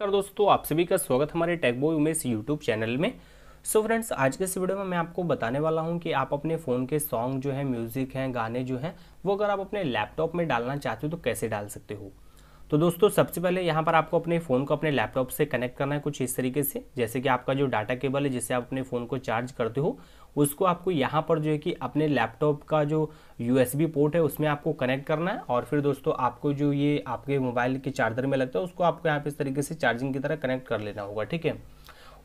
नमस्कार दोस्तों आप सभी का स्वागत हमारे टेकबो उमेश यूट्यूब चैनल में सो so फ्रेंड्स आज के इस वीडियो में मैं आपको बताने वाला हूं कि आप अपने फ़ोन के सॉन्ग जो है म्यूज़िक हैं गाने जो हैं वो अगर आप अपने लैपटॉप में डालना चाहते हो तो कैसे डाल सकते हो तो दोस्तों सबसे पहले यहाँ पर आपको अपने फ़ोन को अपने लैपटॉप से कनेक्ट करना है कुछ इस तरीके से जैसे कि आपका जो डाटा केबल है जिससे आप अपने फ़ोन को चार्ज करते हो उसको आपको यहाँ पर जो है कि अपने लैपटॉप का जो यू पोर्ट है उसमें आपको कनेक्ट करना है और फिर दोस्तों आपको जो ये आपके मोबाइल के चार्जर में लगता है उसको आपको यहाँ पर इस तरीके से चार्जिंग की तरह कनेक्ट कर लेना होगा ठीक है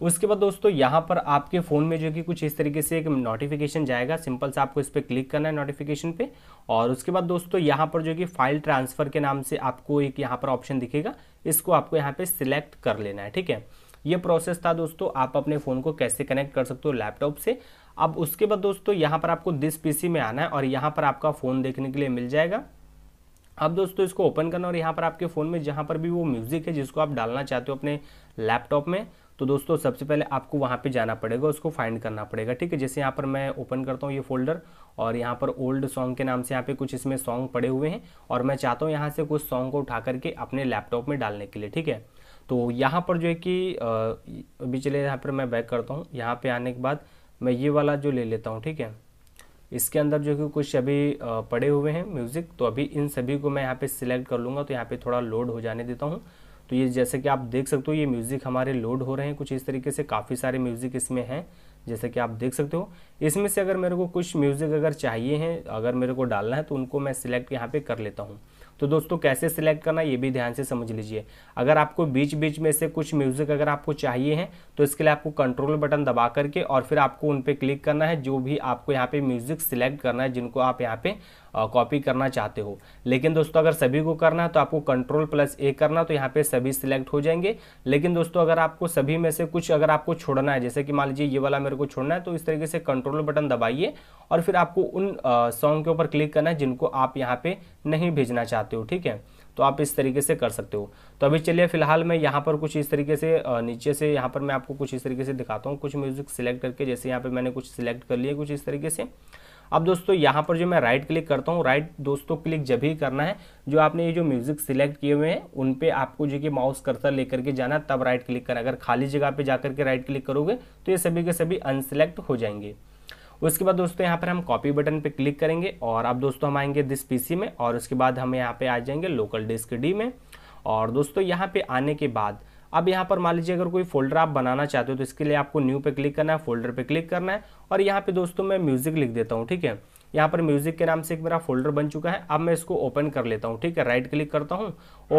उसके बाद दोस्तों यहाँ पर आपके फ़ोन में जो कि कुछ इस तरीके से एक नोटिफिकेशन जाएगा सिंपल से आपको इस पर क्लिक करना है नोटिफिकेशन पे और उसके बाद दोस्तों यहाँ पर जो कि फाइल ट्रांसफ़र के नाम से आपको एक यहाँ पर ऑप्शन दिखेगा इसको आपको यहाँ पर सिलेक्ट कर लेना है ठीक है ये प्रोसेस था दोस्तों आप अपने फ़ोन को कैसे कनेक्ट कर सकते हो लैपटॉप से अब उसके बाद दोस्तों यहाँ पर आपको दिस पी में आना है और यहाँ पर आपका फ़ोन देखने के लिए मिल जाएगा अब दोस्तों इसको ओपन करना और यहाँ पर आपके फ़ोन में जहाँ पर भी वो म्यूज़िक है जिसको आप डालना चाहते हो अपने लैपटॉप में तो दोस्तों सबसे पहले आपको वहाँ पे जाना पड़ेगा उसको फाइंड करना पड़ेगा ठीक है जैसे यहाँ पर मैं ओपन करता हूँ ये फोल्डर और यहाँ पर ओल्ड सॉन्ग के नाम से यहाँ पे कुछ इसमें सॉन्ग पड़े हुए हैं और मैं चाहता हूँ यहाँ से कुछ सॉन्ग को उठा करके अपने लैपटॉप में डालने के लिए ठीक है तो यहाँ पर जो है कि अभी चले यहाँ पर मैं बैक करता हूँ यहाँ पर आने के बाद मैं ये वाला जो ले लेता हूँ ठीक है इसके अंदर जो कि कुछ अभी पड़े हुए हैं म्यूज़िक तो अभी इन सभी को मैं यहाँ पे सिलेक्ट कर लूँगा तो यहाँ पे थोड़ा लोड हो जाने देता हूँ तो ये जैसे कि आप देख सकते हो ये म्यूज़िक हमारे लोड हो रहे हैं कुछ इस तरीके से काफ़ी सारे म्यूज़िक इसमें हैं जैसे कि आप देख सकते हो इसमें से अगर मेरे को कुछ म्यूज़िक अगर चाहिए हैं अगर मेरे को डालना है तो उनको मैं सिलेक्ट यहाँ पर कर लेता हूँ तो दोस्तों कैसे सिलेक्ट करना ये भी ध्यान से समझ लीजिए अगर आपको बीच बीच में से कुछ म्यूज़िक अगर आपको चाहिए हैं तो इसके लिए आपको कंट्रोल बटन दबा करके और फिर आपको उन पर क्लिक करना है जो भी आपको यहाँ पे म्यूज़िक सिलेक्ट करना है जिनको आप यहाँ पे कॉपी करना चाहते हो लेकिन दोस्तों अगर सभी को करना है तो आपको कंट्रोल प्लस ए करना तो यहाँ पे सभी सिलेक्ट हो जाएंगे लेकिन दोस्तों अगर आपको सभी में से कुछ अगर आपको छोड़ना है जैसे कि मान लीजिए ये वाला मेरे को छोड़ना है तो इस तरीके से कंट्रोल बटन दबाइए और फिर आपको उन सॉन्ग के ऊपर क्लिक करना है जिनको आप यहाँ पे नहीं भेजना चाहते चाहते हो ठीक है तो आप इस तरीके से कर सकते हो तो अभी चलिए फिलहाल मैं यहाँ पर कुछ इस तरीके से नीचे से यहाँ पर मैं आपको कुछ इस तरीके से दिखाता हूँ कुछ म्यूज़िक सिलेक्ट करके जैसे यहाँ पर मैंने कुछ सिलेक्ट कर लिया कुछ इस तरीके से अब दोस्तों यहाँ पर जो मैं राइट क्लिक करता हूँ राइट दोस्तों क्लिक जब ही करना है जो आपने ये जो म्यूज़िक सिलेक्ट किए हुए हैं उन पे आपको जो कि माउस कर्सर लेकर के जाना तब राइट क्लिक करना अगर खाली जगह पे जाकर के राइट क्लिक करोगे तो ये सभी के सभी अनसिलेक्ट हो जाएंगे उसके बाद दोस्तों यहाँ पर हम कॉपी बटन पे क्लिक करेंगे और अब दोस्तों हम आएंगे दिस पीसी में और उसके बाद हम यहाँ पे आ जाएंगे लोकल डिस्क डी में और दोस्तों यहाँ पे आने के बाद अब यहाँ पर मान लीजिए अगर कोई फोल्डर आप बनाना चाहते हो तो इसके लिए आपको न्यू पे क्लिक करना है फोल्डर पे क्लिक करना है और यहाँ पे दोस्तों मैं म्यूज़िक लिख देता हूँ ठीक है यहाँ पर म्यूजिक के नाम से एक मेरा फोल्डर बन चुका है अब मैं इसको ओपन कर लेता हूँ ठीक है राइट क्लिक करता हूँ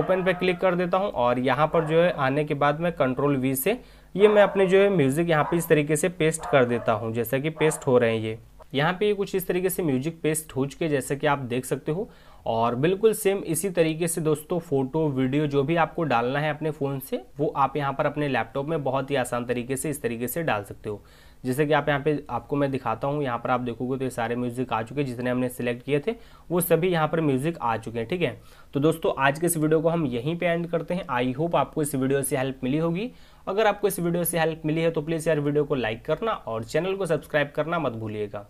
ओपन पे क्लिक कर देता हूँ और यहाँ पर जो है आने के बाद मैं कंट्रोल वी से ये मैं अपने जो है म्यूजिक यहाँ पे इस तरीके से पेस्ट कर देता हूँ जैसा कि पेस्ट हो रहे हैं ये यहाँ पे कुछ इस तरीके से म्यूजिक पेस्ट हो चुके जैसे कि आप देख सकते हो और बिल्कुल सेम इसी तरीके से दोस्तों फोटो वीडियो जो भी आपको डालना है अपने फ़ोन से वो आप यहाँ पर अपने लैपटॉप में बहुत ही आसान तरीके से इस तरीके से डाल सकते हो जैसे कि आप यहाँ पे आपको मैं दिखाता हूँ यहाँ पर आप देखोगे तो ये सारे म्यूज़िक आ चुके हैं जितने हमने सेलेक्ट किए थे वो सभी यहाँ पर म्यूज़िक आ चुके हैं ठीक है तो दोस्तों आज के इस वीडियो को हम यहीं पे एंड करते हैं आई होप आपको इस वीडियो से हेल्प मिली होगी अगर आपको इस वीडियो से हेल्प मिली है तो प्लीज़ यार वीडियो को लाइक करना और चैनल को सब्सक्राइब करना मत भूलिएगा